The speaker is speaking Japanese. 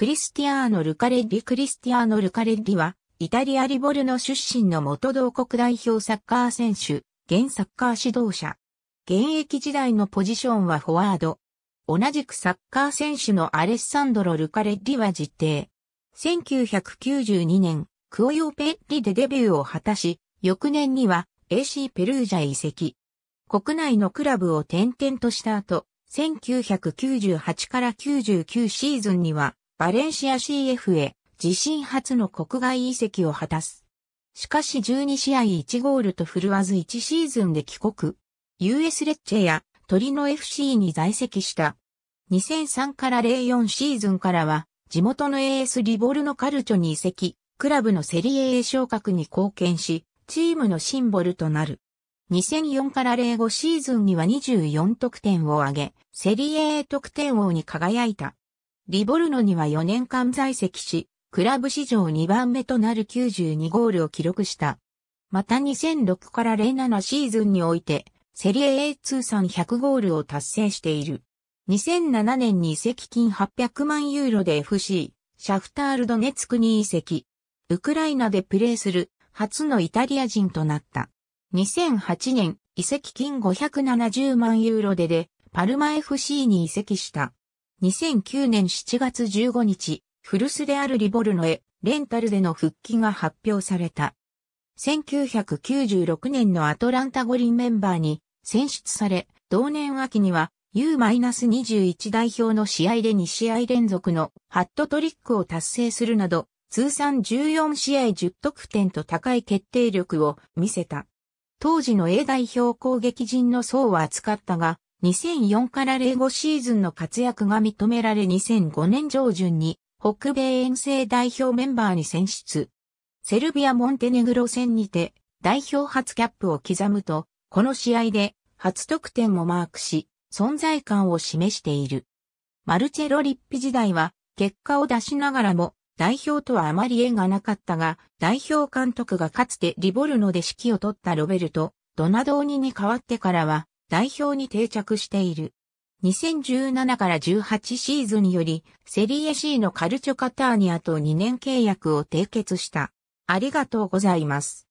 クリスティアーノ・ルカレッリクリスティアーノ・ルカレッリは、イタリアリボルの出身の元同国代表サッカー選手、現サッカー指導者。現役時代のポジションはフォワード。同じくサッカー選手のアレッサンドロ・ルカレッリは実定。1992年、クオヨ・ペッリでデビューを果たし、翌年には AC ペルージャ移籍。国内のクラブを転々とした後、1998から99シーズンにはバレンシア CFA 自身初の国外移籍を果たす。しかし12試合1ゴールと振るわず1シーズンで帰国。US レッチェやトリノ FC に在籍した。2003から04シーズンからは地元の AS リボルのカルチョに移籍、クラブのセリエ A 昇格に貢献し、チームのシンボルとなる。2004から05シーズンには24得点を挙げ、セリエ A 得点王に輝いた。リボルノには4年間在籍し、クラブ史上2番目となる92ゴールを記録した。また2006から07シーズンにおいて、セリエ A 通算100ゴールを達成している。2007年に移籍金800万ユーロで FC、シャフタールドネツクに移籍。ウクライナでプレーする初のイタリア人となった。2008年、移籍金570万ユーロでで、パルマ FC に移籍した。2009年7月15日、古巣であるリボルノへ、レンタルでの復帰が発表された。1996年のアトランタ五輪メンバーに選出され、同年秋には U-21 代表の試合で2試合連続のハットトリックを達成するなど、通算14試合10得点と高い決定力を見せた。当時の A 代表攻撃陣の層は厚かったが、2004から05シーズンの活躍が認められ2005年上旬に北米遠征代表メンバーに選出。セルビア・モンテネグロ戦にて代表初キャップを刻むと、この試合で初得点もマークし、存在感を示している。マルチェロ・リッピ時代は結果を出しながらも代表とはあまり縁がなかったが、代表監督がかつてリボルノで指揮を取ったロベルト、ドナドーニに代わってからは、代表に定着している。2017から18シーズンにより、セリエ C のカルチョカターニアと2年契約を締結した。ありがとうございます。